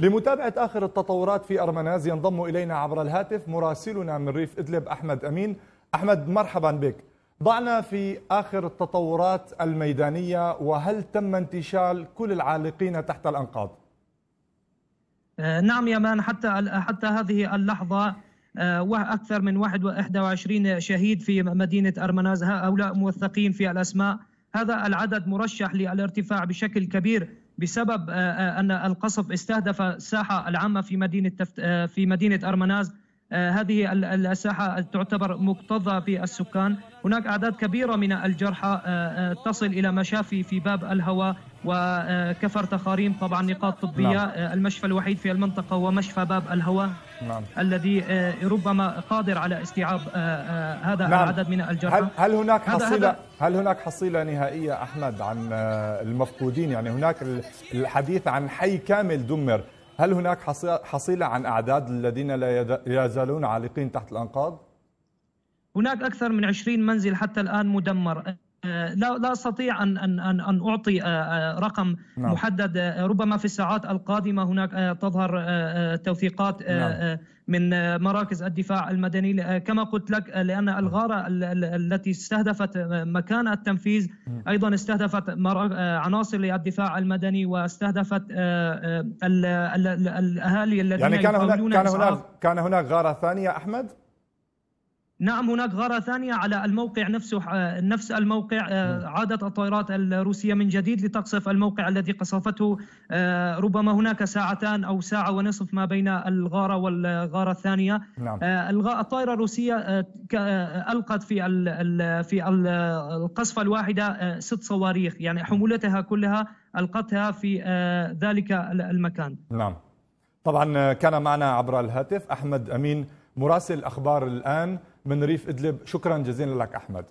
لمتابعة آخر التطورات في أرمناز ينضم إلينا عبر الهاتف مراسلنا من ريف إدلب أحمد أمين أحمد مرحبا بك ضعنا في آخر التطورات الميدانية وهل تم انتشال كل العالقين تحت الأنقاض؟ آه، نعم يا مان حتى حتى هذه اللحظة آه، وأكثر من 21 شهيد في مدينة أرمناز هؤلاء موثقين في الأسماء هذا العدد مرشح للارتفاع بشكل كبير بسبب آه، آه، ان القصف استهدف الساحه العامه في مدينه آه، في مدينه ارمناز هذه الساحه تعتبر مكتظه بالسكان هناك اعداد كبيره من الجرحى تصل الى مشافي في باب الهواء وكفر تخاريم طبعا نقاط طبية نعم. آه، المشفى الوحيد في المنطقة هو مشفى باب الهواء نعم. الذي آه، ربما قادر على استيعاب آه، هذا نعم. العدد من الجرحى هل, هل هناك حصيلة هل هناك حصيلة نهائية أحمد عن المفقودين يعني هناك الحديث عن حي كامل دمر هل هناك حصيلة عن أعداد الذين لا يزالون عالقين تحت الأنقاض؟ هناك أكثر من عشرين منزل حتى الآن مدمر آه، لا لا استطيع ان ان ان, أن اعطي آه، آه، رقم نعم. محدد ربما في الساعات القادمه هناك تظهر توثيقات نعم. من مراكز الدفاع المدني كما قلت لك لان نعم. الغاره التي استهدفت مكان التنفيذ نعم. ايضا استهدفت عناصر للدفاع المدني واستهدفت الاهالي الذين يعني كان هناك كان هناك كان هناك غاره ثانيه احمد نعم هناك غارة ثانية على الموقع نفسه آه، نفس الموقع آه، نعم. عادت الطائرات الروسية من جديد لتقصف الموقع الذي قصفته آه، ربما هناك ساعتان أو ساعة ونصف ما بين الغارة والغارة الثانية نعم. الطائرة الروسية ألقت في في القصفة الواحدة ست صواريخ يعني حمولتها كلها ألقتها في ذلك المكان نعم طبعا كان معنا عبر الهاتف أحمد أمين مراسل أخبار الآن من ريف إدلب شكرا جزيلا لك أحمد